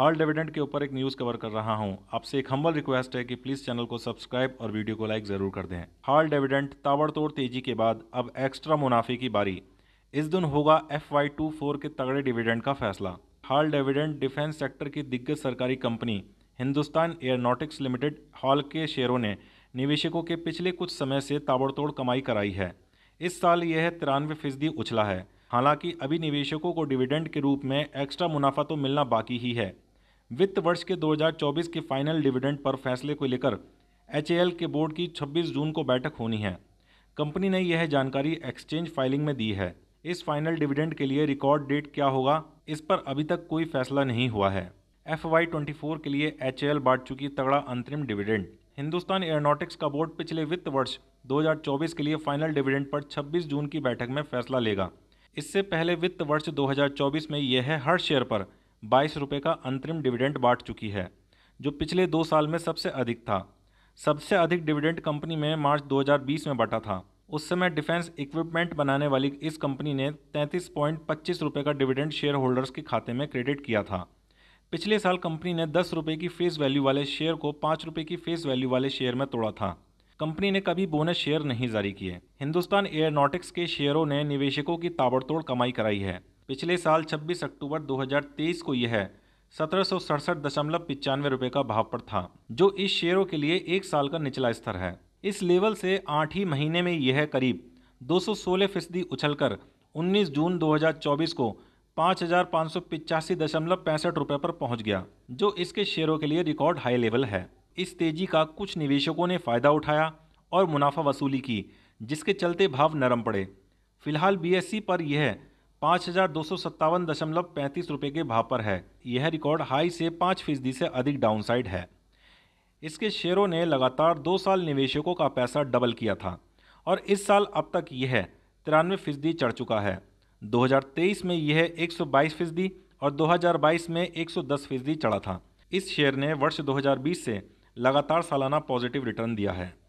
हर dividend के ऊपर एक न्यूज़ कवर कर रहा हूँ आपसे एक हम्बल रिक्वेस्ट है कि प्लीज़ चैनल को सब्सक्राइब और वीडियो को लाइक ज़रूर कर दें हर डिविडेंड ताबड़तोड़ तेजी के बाद अब एक्स्ट्रा मुनाफे की बारी इस दिन होगा एफ वाई टू फोर के तगड़े डिविडेंड का फैसला हाल डिविडेंड डिफेंस सेक्टर की दिग्गज सरकारी company Hindustan aeronautics limited HAL के शेयरों ने निवेशकों के पिछले कुछ समय से ताबड़तोड़ कमाई कराई है इस साल यह तिरानवे फीसदी उछला है हालांकि अभी निवेशकों को डिविडेंड के रूप में एक्स्ट्रा मुनाफा तो मिलना बाकी ही है वित्त वर्ष के 2024 के फाइनल डिविडेंड पर फैसले को लेकर एच के बोर्ड की 26 जून को बैठक होनी है कंपनी ने यह जानकारी एक्सचेंज फाइलिंग में दी है इस फाइनल डिविडेंड के लिए रिकॉर्ड डेट क्या होगा इस पर अभी तक कोई फैसला नहीं हुआ है एफ वाई ट्वेंटी फोर के लिए एच ए बांट चुकी तगड़ा अंतरिम डिविडेंड हिंदुस्तान एयरोनॉटिक्स का बोर्ड पिछले वित्त वर्ष 2024 के लिए फाइनल डिविडेंड पर 26 जून की बैठक में फैसला लेगा इससे पहले वित्त वर्ष 2024 में यह हर शेयर पर बाईस रुपये का अंतरिम डिविडेंड बांट चुकी है जो पिछले दो साल में सबसे अधिक था सबसे अधिक डिविडेंड कंपनी में मार्च 2020 में बांटा था उस समय डिफेंस इक्विपमेंट बनाने वाली इस कंपनी ने तैंतीस पॉइंट पच्चीस रुपये का डिविडेंड शेयर होल्डर्स के खाते में क्रेडिट किया था पिछले साल कंपनी ने दस रुपये की फेस वैल्यू वाले शेयर को पाँच रुपये की फेस वैल्यू वाले शेयर में तोड़ा था कंपनी ने कभी बोनस शेयर नहीं जारी किए हिंदुस्तान एयरनॉटिक्स के शेयरों ने निवेशकों की ताबड़तोड़ कमाई कराई है पिछले साल 26 अक्टूबर 2023 को यह सत्रह दशमलव पिचानवे का भाव पर था जो इस शेयरों के लिए एक साल का निचला स्तर है इस लेवल से आठ ही महीने में यह करीब 216 फीसदी उछल 19 जून 2024 को पाँच हजार पाँच सौ पिचासी दशमलव पैंसठ पर पहुंच गया जो इसके शेयरों के लिए रिकॉर्ड हाई लेवल है इस तेजी का कुछ निवेशकों ने फ़ायदा उठाया और मुनाफा वसूली की जिसके चलते भाव नरम पड़े फिलहाल बी e पर यह पाँच हजार दो सौ सत्तावन दशमलव पैंतीस रुपये के भाव पर है यह रिकॉर्ड हाई से पाँच फीसदी से अधिक डाउनसाइड है इसके शेयरों ने लगातार दो साल निवेशकों का पैसा डबल किया था और इस साल अब तक यह तिरानवे फीसदी चढ़ चुका है 2023 में यह 122 फीसदी और 2022 में 110 फीसदी चढ़ा था इस शेयर ने वर्ष 2020 से लगातार सालाना पॉजिटिव रिटर्न दिया है